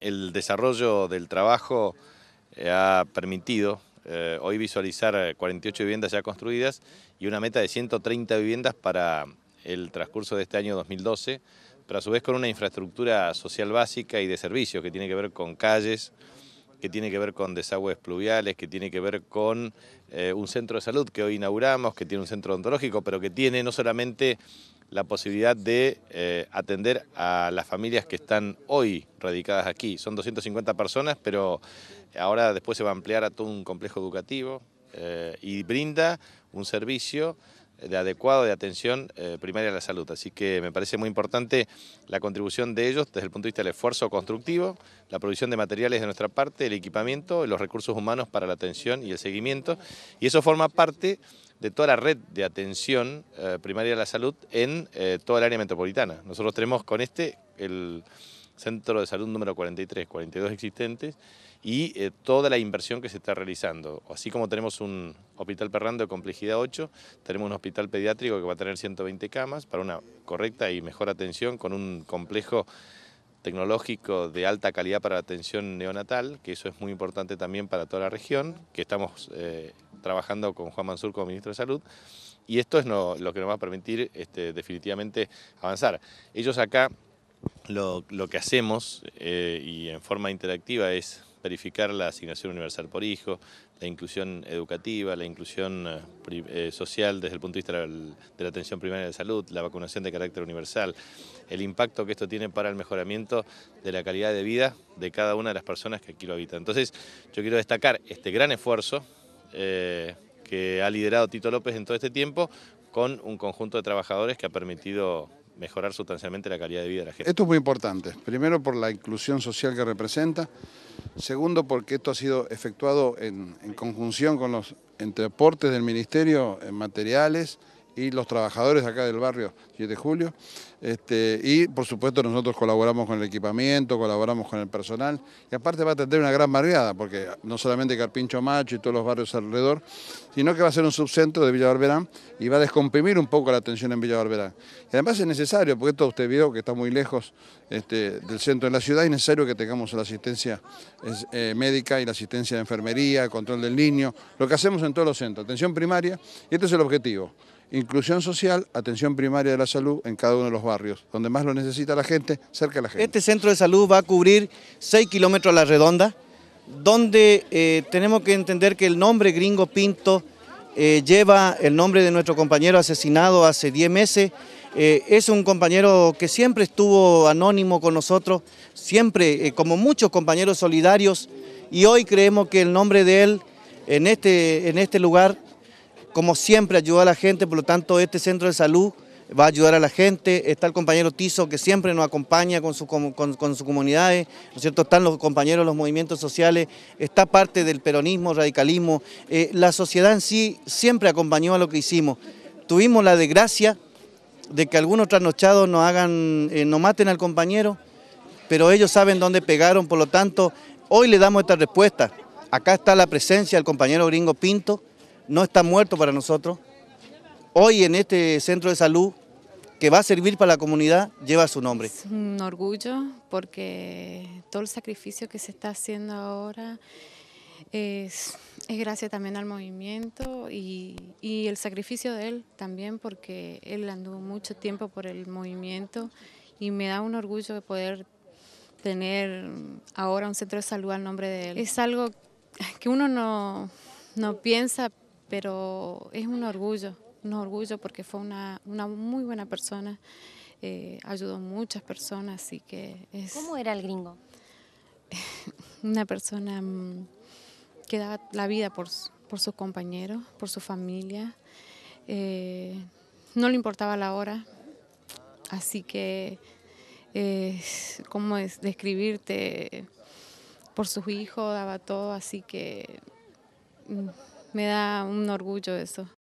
El desarrollo del trabajo eh, ha permitido eh, hoy visualizar 48 eh, viviendas ya construidas y una meta de 130 viviendas para el transcurso de este año 2012, pero a su vez con una infraestructura social básica y de servicios que tiene que ver con calles, que tiene que ver con desagües pluviales, que tiene que ver con un centro de salud que hoy inauguramos, que tiene un centro odontológico, pero que tiene no solamente la posibilidad de eh, atender a las familias que están hoy radicadas aquí. Son 250 personas, pero ahora después se va a ampliar a todo un complejo educativo eh, y brinda un servicio de adecuado de atención eh, primaria a la salud. Así que me parece muy importante la contribución de ellos desde el punto de vista del esfuerzo constructivo, la provisión de materiales de nuestra parte, el equipamiento, los recursos humanos para la atención y el seguimiento. Y eso forma parte de toda la red de atención eh, primaria de la salud en eh, toda el área metropolitana. Nosotros tenemos con este el centro de salud número 43, 42 existentes y eh, toda la inversión que se está realizando. Así como tenemos un hospital perrando de complejidad 8, tenemos un hospital pediátrico que va a tener 120 camas para una correcta y mejor atención con un complejo tecnológico de alta calidad para la atención neonatal, que eso es muy importante también para toda la región, que estamos trabajando con Juan Mansur como ministro de Salud, y esto es lo que nos va a permitir este, definitivamente avanzar. Ellos acá lo, que hacemos eh, y en forma interactiva es verificar la asignación universal por hijo, la inclusión educativa, la inclusión eh, eh, social desde el punto de vista de la atención primaria de salud, la vacunación de carácter universal, el impacto que esto tiene para el mejoramiento de la calidad de vida de cada una de las personas que aquí lo habitan. Entonces, yo quiero destacar este gran esfuerzo eh, que ha liderado Tito López en todo este tiempo con un conjunto de trabajadores que ha permitido mejorar sustancialmente la calidad de vida de la gente. Esto es muy importante, primero por la inclusión social que representa, segundo porque esto ha sido efectuado en, conjunción con los entreportes del Ministerio en materiales, y los trabajadores acá del barrio 7 de julio. Este, y por supuesto nosotros colaboramos con el equipamiento, colaboramos con el personal y aparte va a tener una gran barriada porque no solamente Carpincho Macho y todos los barrios alrededor, sino que va a ser un subcentro de Villa Barberán y va a descomprimir un poco la atención en Villa Barberán. Y además es necesario, porque esto usted vio que está muy lejos este, del centro de la ciudad, es necesario que tengamos la asistencia eh, médica y la asistencia de enfermería, control del niño, lo que hacemos en todos los centros, atención primaria y este es el objetivo. Inclusión social, atención primaria de la salud en cada uno de los barrios, donde más lo necesita la gente, cerca de la gente. Este centro de salud va a cubrir 6 kilómetros a la redonda, donde eh, tenemos que entender que el nombre Gringo Pinto eh, lleva el nombre de nuestro compañero asesinado hace 10 meses. Eh, es un compañero que siempre estuvo anónimo con nosotros, siempre, como muchos compañeros solidarios, y hoy creemos que el nombre de él en este, en este lugar como siempre ayuda a la gente, por lo tanto este centro de salud va a ayudar a la gente, está el compañero Tiso que siempre nos acompaña con, sus comunidades, ¿no cierto? están los compañeros de los movimientos sociales, está parte del peronismo, radicalismo, eh, la sociedad en sí siempre acompañó a lo que hicimos. Tuvimos la desgracia de que algunos trasnochados nos hagan, eh, no maten al compañero, pero ellos saben dónde pegaron, por lo tanto, hoy le damos esta respuesta. Acá está la presencia del compañero gringo Pinto, no está muerto para nosotros. Hoy en este centro de salud que va a servir para la comunidad lleva su nombre. Es un orgullo porque todo el sacrificio que se está haciendo ahora es, gracias también al movimiento y, el sacrificio de él también porque él anduvo mucho tiempo por el movimiento y me da un orgullo de poder tener ahora un centro de salud al nombre de él. Es algo que uno no, no piensa, pero es un orgullo, un orgullo porque fue una, muy buena persona, eh, ayudó muchas personas, así que es... ¿Cómo era el gringo? Una persona mm, que daba la vida por, sus compañeros, por su familia, eh, no le importaba la hora, así que, ¿cómo es describirte? Por sus hijos daba todo, así que... Mm, me da un orgullo eso.